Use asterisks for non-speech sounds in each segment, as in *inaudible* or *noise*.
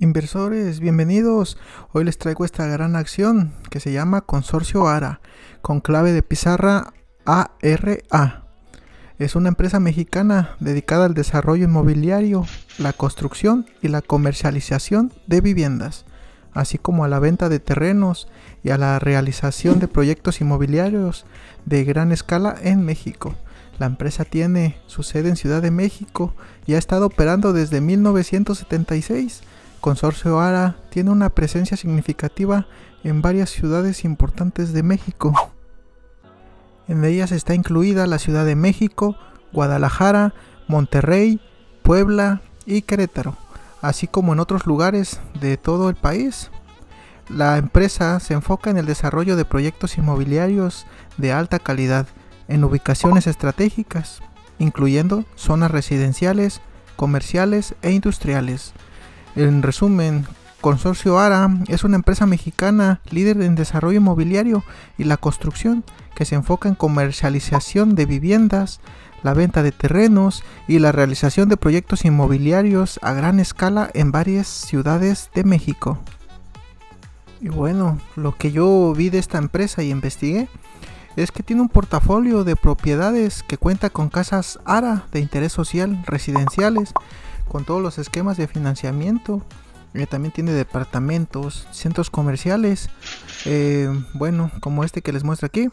Inversores, bienvenidos. Hoy les traigo esta gran acción que se llama Consorcio ARA, con clave de pizarra ARA. Es una empresa mexicana dedicada al desarrollo inmobiliario, la construcción y la comercialización de viviendas, así como a la venta de terrenos y a la realización de proyectos inmobiliarios de gran escala en México. La empresa tiene su sede en Ciudad de México y ha estado operando desde 1976 Consorcio ARA tiene una presencia significativa en varias ciudades importantes de México. En ellas está incluida la Ciudad de México, Guadalajara, Monterrey, Puebla y Querétaro, así como en otros lugares de todo el país. La empresa se enfoca en el desarrollo de proyectos inmobiliarios de alta calidad en ubicaciones estratégicas, incluyendo zonas residenciales, comerciales e industriales, en resumen, Consorcio ARA es una empresa mexicana líder en desarrollo inmobiliario y la construcción que se enfoca en comercialización de viviendas, la venta de terrenos y la realización de proyectos inmobiliarios a gran escala en varias ciudades de México. Y bueno, lo que yo vi de esta empresa y investigué es que tiene un portafolio de propiedades que cuenta con casas ARA de interés social, residenciales, con todos los esquemas de financiamiento. Eh, también tiene departamentos, centros comerciales, eh, bueno, como este que les muestro aquí.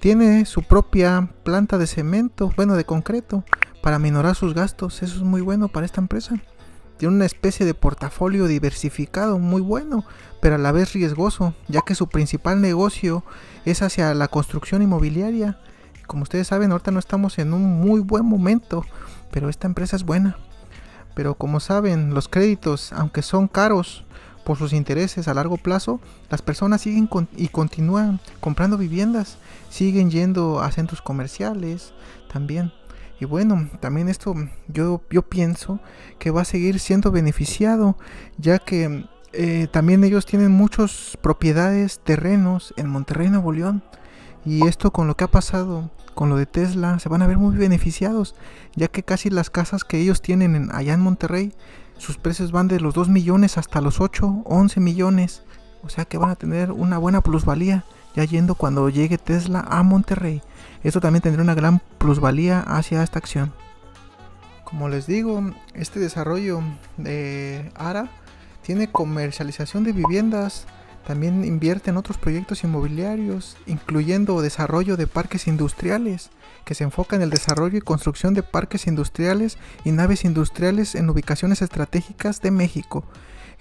Tiene su propia planta de cemento, bueno, de concreto, para minorar sus gastos. Eso es muy bueno para esta empresa. Tiene una especie de portafolio diversificado, muy bueno, pero a la vez riesgoso, ya que su principal negocio es hacia la construcción inmobiliaria. Como ustedes saben, ahorita no estamos en un muy buen momento, pero esta empresa es buena. Pero como saben, los créditos, aunque son caros por sus intereses a largo plazo, las personas siguen y continúan comprando viviendas, siguen yendo a centros comerciales también. Y bueno, también esto yo, yo pienso que va a seguir siendo beneficiado, ya que eh, también ellos tienen muchas propiedades, terrenos en Monterrey, Nuevo León, y esto con lo que ha pasado, con lo de Tesla, se van a ver muy beneficiados, ya que casi las casas que ellos tienen en, allá en Monterrey, sus precios van de los 2 millones hasta los 8, 11 millones. O sea que van a tener una buena plusvalía ya yendo cuando llegue Tesla a Monterrey. Esto también tendrá una gran plusvalía hacia esta acción. Como les digo, este desarrollo de ARA tiene comercialización de viviendas también invierte en otros proyectos inmobiliarios, incluyendo desarrollo de parques industriales, que se enfoca en el desarrollo y construcción de parques industriales y naves industriales en ubicaciones estratégicas de México.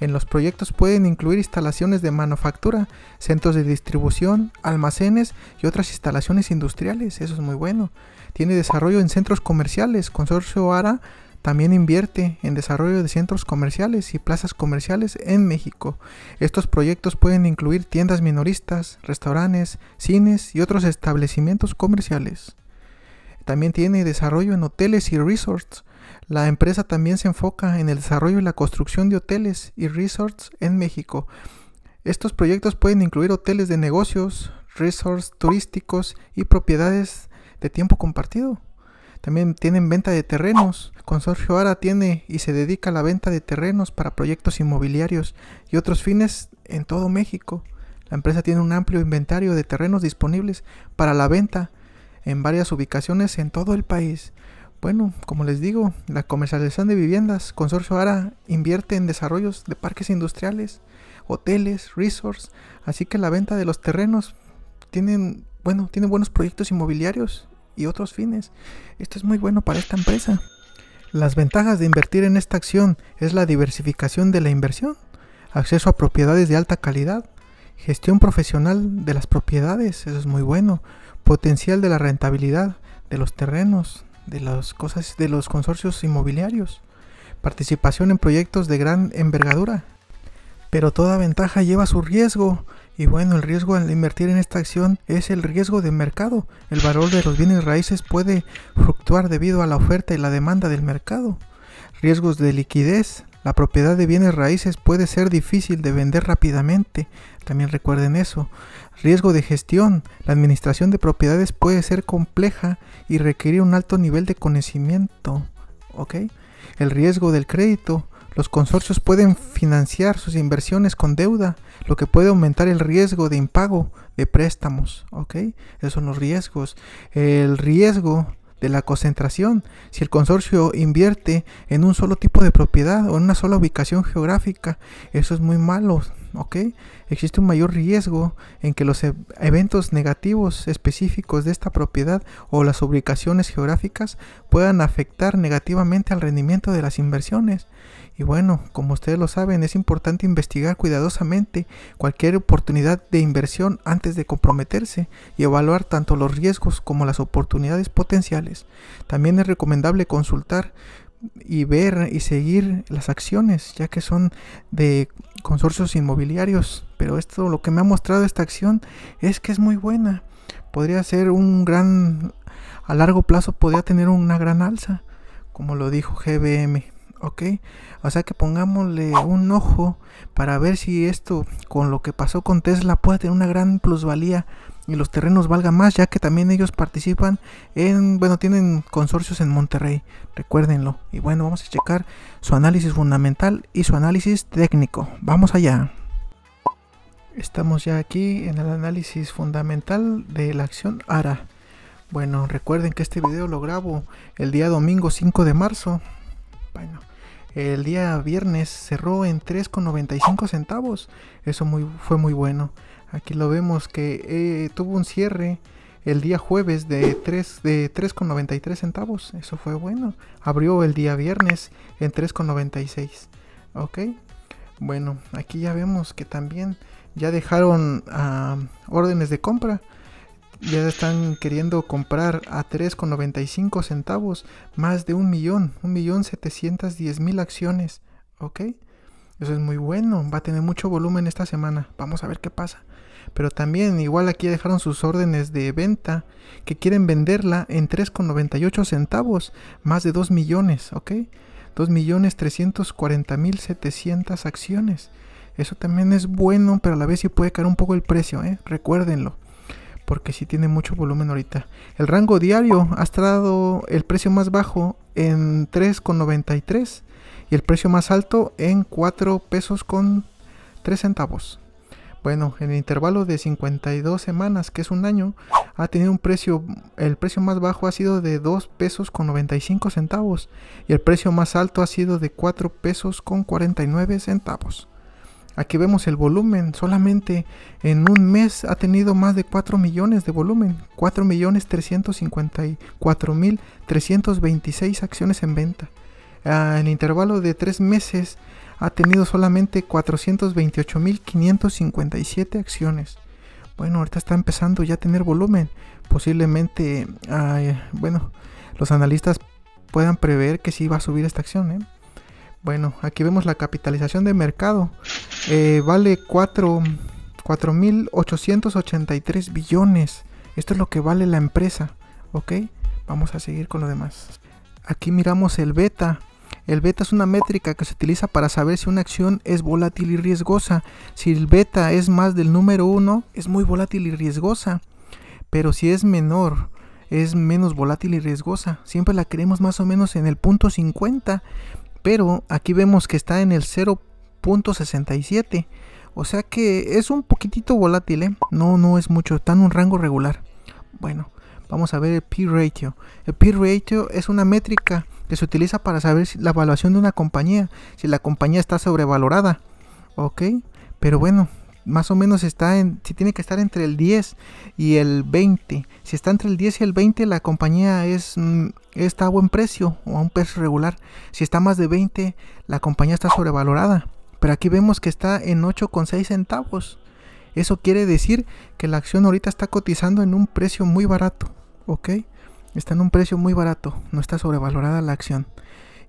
En los proyectos pueden incluir instalaciones de manufactura, centros de distribución, almacenes y otras instalaciones industriales. Eso es muy bueno. Tiene desarrollo en centros comerciales. Consorcio ARA también invierte en desarrollo de centros comerciales y plazas comerciales en México. Estos proyectos pueden incluir tiendas minoristas, restaurantes, cines y otros establecimientos comerciales. También tiene desarrollo en hoteles y resorts. La empresa también se enfoca en el desarrollo y la construcción de hoteles y resorts en México. Estos proyectos pueden incluir hoteles de negocios, resorts turísticos y propiedades de tiempo compartido. También tienen venta de terrenos. Consorcio Ara tiene y se dedica a la venta de terrenos para proyectos inmobiliarios y otros fines en todo México. La empresa tiene un amplio inventario de terrenos disponibles para la venta en varias ubicaciones en todo el país. Bueno, como les digo, la comercialización de viviendas, Consorcio Ara invierte en desarrollos de parques industriales, hoteles, resorts, así que la venta de los terrenos tienen, bueno, buenos proyectos inmobiliarios y otros fines. Esto es muy bueno para esta empresa. Las ventajas de invertir en esta acción es la diversificación de la inversión, acceso a propiedades de alta calidad, gestión profesional de las propiedades, eso es muy bueno, potencial de la rentabilidad de los terrenos, de las cosas de los consorcios inmobiliarios, participación en proyectos de gran envergadura, pero toda ventaja lleva su riesgo. Y bueno, el riesgo al invertir en esta acción es el riesgo de mercado. El valor de los bienes raíces puede fluctuar debido a la oferta y la demanda del mercado. Riesgos de liquidez. La propiedad de bienes raíces puede ser difícil de vender rápidamente, también recuerden eso. Riesgo de gestión. La administración de propiedades puede ser compleja y requerir un alto nivel de conocimiento. El riesgo del crédito. Los consorcios pueden financiar sus inversiones con deuda, lo que puede aumentar el riesgo de impago de préstamos. ¿Ok? Esos son los riesgos. El riesgo de la concentración. Si el consorcio invierte en un solo tipo de propiedad o en una sola ubicación geográfica, eso es muy malo. ¿ok? Existe un mayor riesgo en que los e-, eventos negativos específicos de esta propiedad o las ubicaciones geográficas puedan afectar negativamente al rendimiento de las inversiones y bueno, como ustedes lo saben, es importante investigar cuidadosamente cualquier oportunidad de inversión antes de comprometerse y evaluar tanto los riesgos como las oportunidades potenciales. También es recomendable consultar y ver y seguir las acciones, ya que son de consorcios inmobiliarios. Pero esto, lo que me ha mostrado esta acción es que es muy buena. Podría ser un gran, a largo plazo podría tener una gran alza, como lo dijo GBM. ¿ok? O sea que pongámosle un ojo para ver si esto con lo que pasó con Tesla puede tener una gran plusvalía y los terrenos valgan más, ya que también ellos participan en, bueno, tienen consorcios en Monterrey, recuérdenlo. Y bueno, vamos a checar su análisis fundamental y su análisis técnico. Vamos allá. Estamos ya aquí en el análisis fundamental de la acción ARA. Bueno, recuerden que este video lo grabo el día domingo 5 de marzo. Bueno, el día viernes cerró en 3,95 centavos. Eso muy, fue muy bueno. Aquí lo vemos que eh, tuvo un cierre el día jueves de 3 de 3,93 centavos. Eso fue bueno. Abrió el día viernes en 3,96. Ok. Bueno, aquí ya vemos que también ya dejaron ah, órdenes de compra. Ya están queriendo comprar a 3,95 centavos más de un millón, un millón 710 mil acciones, ¿ok? Eso es muy bueno, va a tener mucho volumen esta semana, vamos a ver qué pasa. Pero también igual aquí dejaron sus órdenes de venta que quieren venderla en 3,98 centavos, más de 2 millones, ¿ok? 2 millones 340 mil 700 acciones. Eso también es bueno, pero a la vez sí puede caer un poco el precio, ¿eh? Recuérdenlo porque sí tiene mucho volumen ahorita. El rango diario ha estado el precio más bajo en 3,93 y el precio más alto en 4 pesos con 3 centavos. Bueno, en el intervalo de 52 semanas, que es un año, ha tenido un precio, el precio más bajo ha sido de 2 pesos con 95 centavos y el precio más alto ha sido de 4 pesos con 49 centavos. Aquí vemos el volumen, solamente en un mes ha tenido más de 4 millones de volumen, 4.354.326 acciones en venta. Ah, en el intervalo de 3 meses ha tenido solamente 428.557 acciones. Bueno, ahorita está empezando ya a tener volumen. Posiblemente, ah, eh, bueno, los analistas puedan prever que sí va a subir esta acción, ¿eh? Bueno, aquí vemos la capitalización de mercado. Eh, vale 4.883 billones. Esto es lo que vale la empresa. ¿Ok? Vamos a seguir con lo demás. Aquí miramos el beta. El beta es una métrica que se utiliza para saber si una acción es volátil y riesgosa. Si el beta es más del número 1, es muy volátil y riesgosa. Pero si es menor, es menos volátil y riesgosa. Siempre la queremos más o menos en el punto 50 pero aquí vemos que está en el 0.67, o sea que es un poquitito volátil, ¿eh? no, no es mucho, está en un rango regular. Bueno, vamos a ver el P ratio. El P ratio es una métrica que se utiliza para saber la evaluación de una compañía, si la compañía está sobrevalorada, ¿ok? Pero bueno, más o menos está en, si tiene que estar entre el 10 y el 20. Si está entre el 10 y el 20, la compañía es, mm, está a buen precio o a un precio regular. Si está más de 20, la compañía está sobrevalorada. Pero aquí vemos que está en 8,6 centavos. Eso quiere decir que la acción ahorita está cotizando en un precio muy barato. ¿Ok? Está en un precio muy barato. No está sobrevalorada la acción.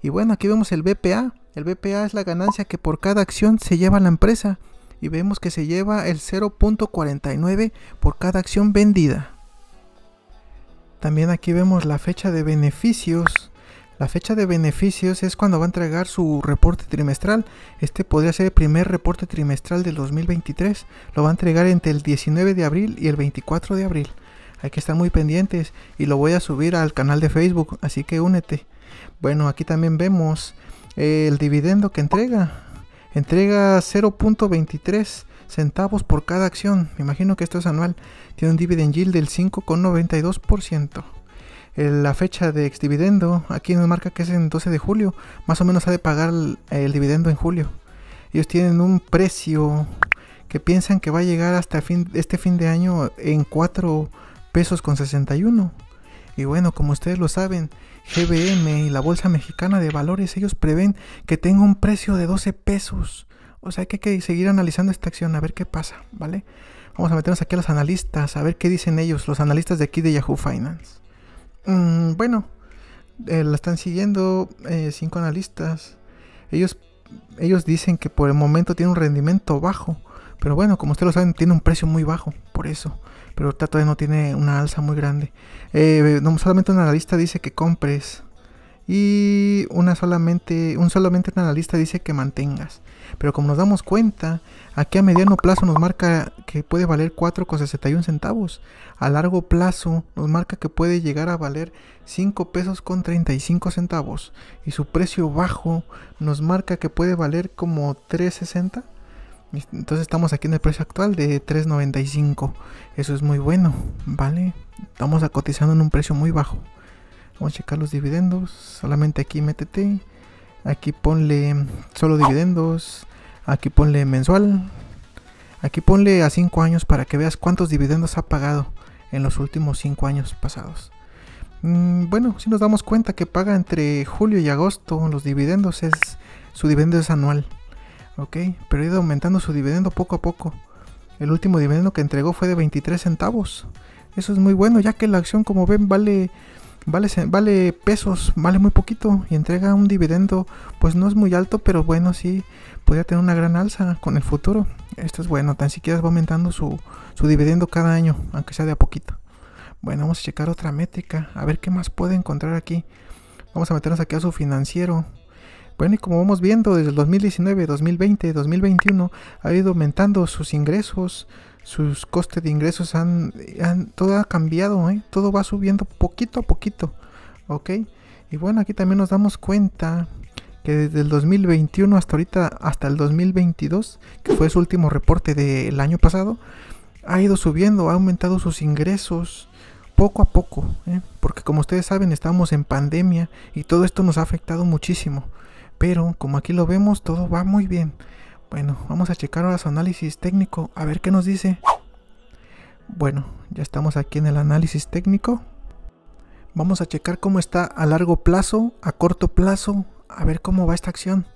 Y bueno, aquí vemos el BPA. El BPA es la ganancia que por cada acción se lleva la empresa y vemos que se lleva el 0.49 por cada acción vendida. También aquí vemos la fecha de beneficios. La fecha de beneficios es cuando va a entregar su reporte trimestral. Este podría ser el primer reporte trimestral del 2023. Lo va a entregar entre el 19 de abril y el 24 de abril. Hay que estar muy pendientes y lo voy a subir al canal de Facebook, así que únete. Bueno, aquí también vemos eh, el dividendo que entrega entrega 0.23 centavos por cada acción. Me imagino que esto es anual. Tiene un dividend yield del 5,92%. Eh, la fecha de exdividendo aquí nos marca que es el 12 de julio. Más o menos ha de pagar el, dividendo en julio. Ellos tienen un precio que piensan que va a llegar hasta este fin de año en 4 pesos con 61. Y bueno, como ustedes lo saben, GBM y la Bolsa Mexicana de Valores, ellos prevén que tenga un precio de 12 pesos. O sea que hay que seguir analizando esta acción, a ver qué pasa, ¿vale? Vamos a meternos aquí a los analistas, a ver qué dicen ellos, los analistas de aquí de Yahoo Finance. Mm, bueno, eh, la están siguiendo eh, cinco analistas. Ellos, ellos dicen que por el momento tiene un rendimiento bajo. Pero bueno, como ustedes lo saben, tiene un precio muy bajo, por eso pero ahorita todavía no tiene una alza muy grande. Eh, no, solamente un analista dice que compres y una solamente, un solamente analista dice que mantengas. Pero como nos damos cuenta, aquí a mediano plazo nos marca que puede valer 4,61 centavos. A largo plazo nos marca que puede llegar a valer 5 pesos con 35 centavos. Y su precio bajo nos marca que puede valer como 3,60 entonces estamos aquí en el precio actual de 3.95. Eso es muy bueno, ¿vale? Estamos cotizando en un precio muy bajo. Vamos a checar los dividendos. Solamente aquí métete. Aquí ponle solo dividendos. Aquí ponle mensual. Aquí ponle a 5 años para que veas cuántos dividendos ha pagado en los últimos 5 años pasados. Mm, bueno, si nos damos cuenta que paga entre julio y agosto los dividendos, es, su dividendo es anual. Ok, pero ha ido aumentando su dividendo poco a poco. El último dividendo que entregó fue de 23 centavos. Eso es muy bueno, ya que la acción, como ven, vale vale, vale pesos, vale muy poquito y entrega un dividendo, pues no es muy alto, pero bueno, sí, podría tener una gran alza con el futuro. Esto es bueno, tan siquiera va aumentando su, su dividendo cada año, aunque sea de a poquito. Bueno, vamos a checar otra métrica, a ver qué más puede encontrar aquí. Vamos a meternos aquí a su financiero bueno, y como vamos viendo, desde el 2019, 2020, 2021 ha ido aumentando sus ingresos, sus costes de ingresos han, todo ha cambiado, ¿eh? todo va subiendo poquito a poquito, ¿ok? Y bueno, aquí también nos damos cuenta que desde el 2021 hasta ahorita, hasta el 2022, que fue su último reporte del año pasado, ha ido subiendo, ha aumentado sus ingresos poco a poco, ¿eh? porque como ustedes saben estamos en pandemia y todo esto nos ha afectado muchísimo. Pero como aquí lo vemos, todo va muy bien. Bueno, vamos a checar ahora su análisis técnico, a ver qué nos dice. Bueno, ya estamos aquí en el análisis técnico. Vamos a checar cómo está a largo plazo, a corto plazo, a ver cómo va esta acción.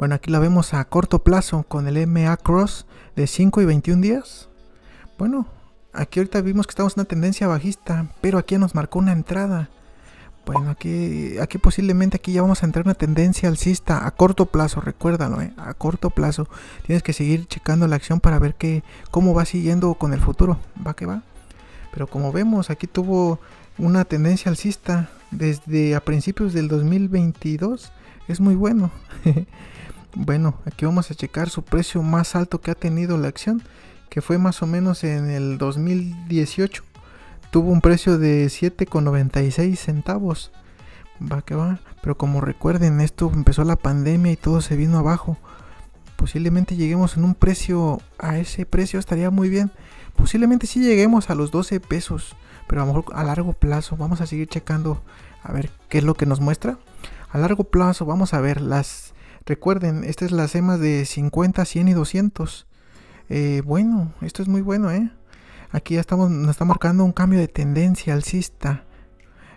Bueno, aquí la vemos a corto plazo con el MA Cross de 5 y 21 días. Bueno, aquí ahorita vimos que estamos en una tendencia bajista, pero aquí nos marcó una entrada. Bueno, aquí, aquí posiblemente aquí ya vamos a entrar en una tendencia alcista a corto plazo, recuérdalo, ¿eh? a corto plazo. Tienes que seguir checando la acción para ver que, cómo va siguiendo con el futuro, va que va. Pero como vemos, aquí tuvo una tendencia alcista desde a principios del 2022, es muy bueno. *laughs* bueno, aquí vamos a checar su precio más alto que ha tenido la acción, que fue más o menos en el 2018 tuvo un precio de 7,96 centavos. Va que va. Pero como recuerden, esto empezó la pandemia y todo se vino abajo. Posiblemente lleguemos en un precio, a ese precio estaría muy bien. Posiblemente sí lleguemos a los 12 pesos, pero a lo mejor a largo plazo vamos a seguir checando a ver qué es lo que nos muestra. A largo plazo vamos a ver las, recuerden, estas es las EMAs de 50, 100 y 200. Eh, bueno, esto es muy bueno, ¿eh? Aquí ya estamos, nos está marcando un cambio de tendencia alcista.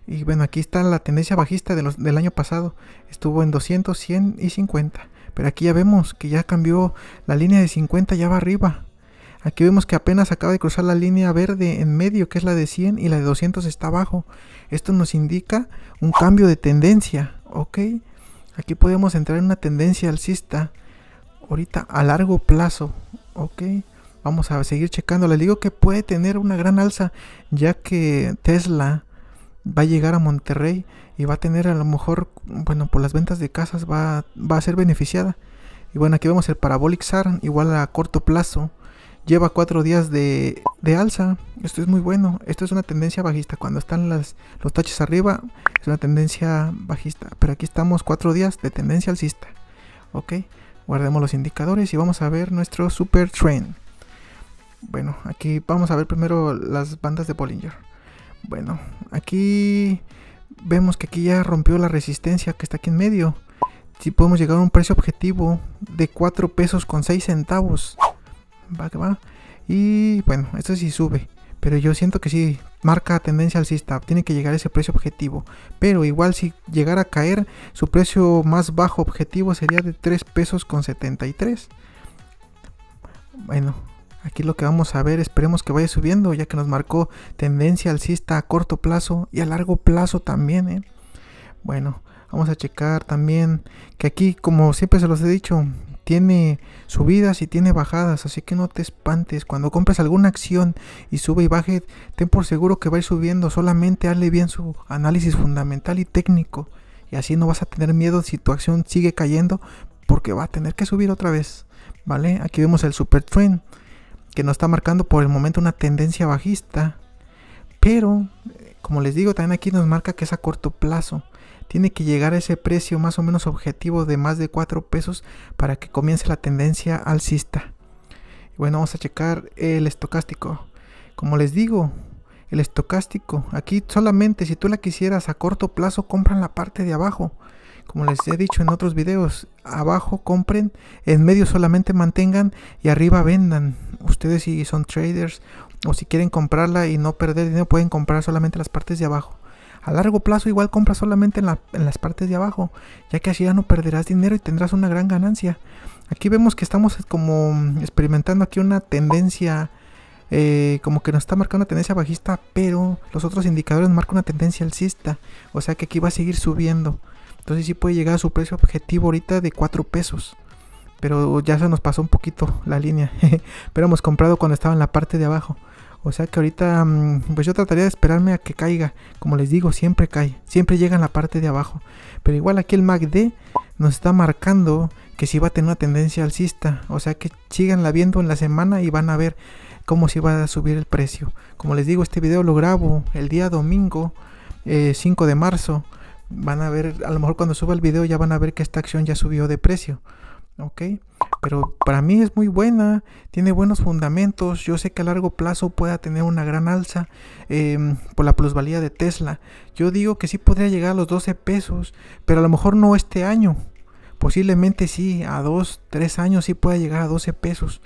Y bueno, aquí está la tendencia bajista del año pasado. Estuvo en 200, 100 y 50. Pero aquí ya vemos que ya cambió la línea de 50, ya va arriba. Aquí vemos que apenas acaba de cruzar la línea verde en medio, que es la de 100, y la de 200 está abajo. Esto nos indica un cambio de tendencia, ¿ok? Aquí podemos entrar en una tendencia alcista ahorita a largo plazo, ¿ok? Vamos a seguir checando. le digo que puede tener una gran alza ya que Tesla va a llegar a Monterrey y va a tener a lo mejor, bueno, por las ventas de casas va, a ser beneficiada. Y bueno, aquí vemos el Parabolic SAR, igual a corto plazo. Lleva cuatro días de, alza. Esto es muy bueno. Esto es una tendencia bajista. Cuando están las, los taches arriba, es una tendencia bajista. Pero aquí estamos cuatro días de tendencia alcista. Ok, guardemos los indicadores y vamos a ver nuestro super trend. Bueno, aquí vamos a ver primero las bandas de Bollinger. Bueno, aquí vemos que aquí ya rompió la resistencia que está aquí en medio. Si podemos llegar a un precio objetivo de 4 pesos con 6 centavos. Va que va. Y bueno, esto sí sube. Pero yo siento que sí, marca tendencia al alcista. Tiene que llegar a ese precio objetivo. Pero igual si llegara a caer, su precio más bajo objetivo sería de 3 pesos con 73. Bueno, Aquí lo que vamos a ver, esperemos que vaya subiendo, ya que nos marcó tendencia alcista a corto plazo y a largo plazo también. ¿eh? Bueno, vamos a checar también que aquí, como siempre se los he dicho, tiene subidas y tiene bajadas, así que no te espantes. Cuando compres alguna acción y sube y baje, ten por seguro que va a ir subiendo, solamente hazle bien su análisis fundamental y técnico. Y así no vas a tener miedo si tu acción sigue cayendo, porque va a tener que subir otra vez. ¿Vale? Aquí vemos el super trend que no está marcando por el momento una tendencia bajista. Pero, como les digo, también aquí nos marca que es a corto plazo. Tiene que llegar a ese precio más o menos objetivo de más de 4 pesos para que comience la tendencia alcista. Bueno, vamos a checar el estocástico. Como les digo, el estocástico, aquí solamente si tú la quisieras a corto plazo, compran la parte de abajo. Como les he dicho en otros videos, abajo compren, en medio solamente mantengan y arriba vendan. Ustedes si son traders o si quieren comprarla y no perder dinero, pueden comprar solamente las partes de abajo. A largo plazo igual compra solamente en, las partes de abajo, ya que así ya no perderás dinero y tendrás una gran ganancia. Aquí vemos que estamos como experimentando aquí una tendencia, eh, como que nos está marcando una tendencia bajista, pero los otros indicadores marcan una tendencia alcista, o sea que aquí va a seguir subiendo. Entonces sí puede llegar a su precio objetivo ahorita de 4 pesos. Pero ya se nos pasó un poquito la línea. *laughs* pero hemos comprado cuando estaba en la parte de abajo. O sea que ahorita, mm, pues yo trataría de esperarme a que caiga. Como les digo, siempre cae. Siempre llega en la parte de abajo. Pero igual aquí el MACD nos está marcando que si va a tener una tendencia alcista. O sea que la viendo en la semana y van a ver cómo si va a subir el precio. Como les digo, este video lo grabo el día domingo 5 eh, de marzo van a ver, a lo mejor cuando suba el video ya van a ver que esta acción ya subió de precio. ¿ok? Pero para mí es muy buena, tiene buenos fundamentos, yo sé que a largo plazo pueda tener una gran alza em, por la plusvalía de Tesla. Yo digo que sí podría llegar a los 12 pesos, pero a lo mejor no este año. Posiblemente sí, a 2, 3 años sí pueda llegar a 12 pesos.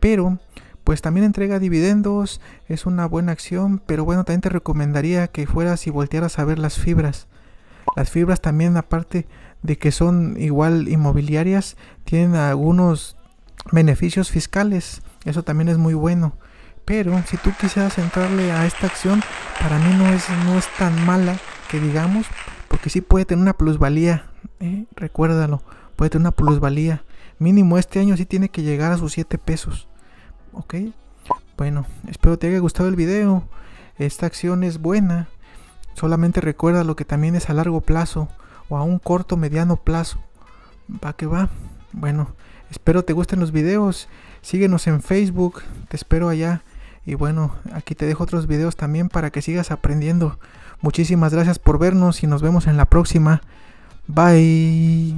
Pero pues también entrega dividendos, es una buena acción, pero bueno, también te recomendaría que fueras y voltearas a ver las fibras. Las fibras también, aparte de que son igual inmobiliarias, tienen algunos beneficios fiscales. Eso también es muy bueno. Pero si tú quisieras entrarle a esta acción, para mí no es, no es tan mala que digamos, porque sí puede tener una plusvalía. ¿eh? Recuérdalo, puede tener una plusvalía. Mínimo este año sí tiene que llegar a sus 7 pesos. ¿Ok? Bueno, espero te haya gustado el video. Esta acción es buena Solamente recuerda lo que también es a largo plazo o a un corto mediano plazo. Va que va. Bueno, espero te gusten los videos. Síguenos en Facebook, te espero allá. Y bueno, aquí te dejo otros videos también para que sigas aprendiendo. Muchísimas gracias por vernos y nos vemos en la próxima. Bye.